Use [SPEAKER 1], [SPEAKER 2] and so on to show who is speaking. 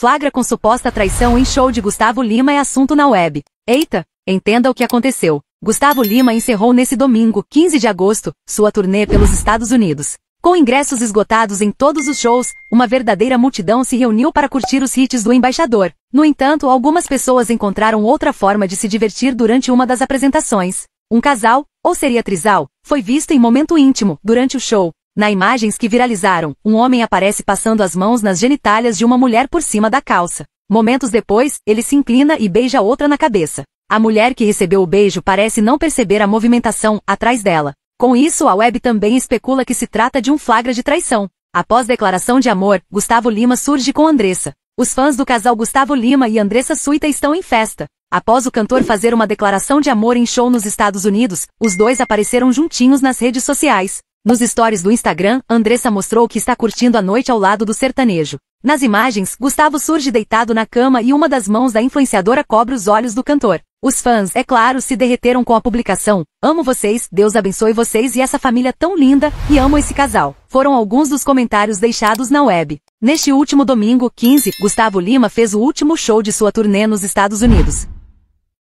[SPEAKER 1] Flagra com suposta traição em show de Gustavo Lima é assunto na web. Eita, entenda o que aconteceu. Gustavo Lima encerrou nesse domingo, 15 de agosto, sua turnê pelos Estados Unidos. Com ingressos esgotados em todos os shows, uma verdadeira multidão se reuniu para curtir os hits do embaixador. No entanto, algumas pessoas encontraram outra forma de se divertir durante uma das apresentações. Um casal, ou seria trisal, foi visto em momento íntimo, durante o show, na imagens que viralizaram, um homem aparece passando as mãos nas genitálias de uma mulher por cima da calça. Momentos depois, ele se inclina e beija outra na cabeça. A mulher que recebeu o beijo parece não perceber a movimentação atrás dela. Com isso, a web também especula que se trata de um flagra de traição. Após declaração de amor, Gustavo Lima surge com Andressa. Os fãs do casal Gustavo Lima e Andressa Suíta estão em festa. Após o cantor fazer uma declaração de amor em show nos Estados Unidos, os dois apareceram juntinhos nas redes sociais. Nos stories do Instagram, Andressa mostrou que está curtindo a noite ao lado do sertanejo. Nas imagens, Gustavo surge deitado na cama e uma das mãos da influenciadora cobre os olhos do cantor. Os fãs, é claro, se derreteram com a publicação. Amo vocês, Deus abençoe vocês e essa família tão linda, e amo esse casal. Foram alguns dos comentários deixados na web. Neste último domingo, 15, Gustavo Lima fez o último show de sua turnê nos Estados Unidos.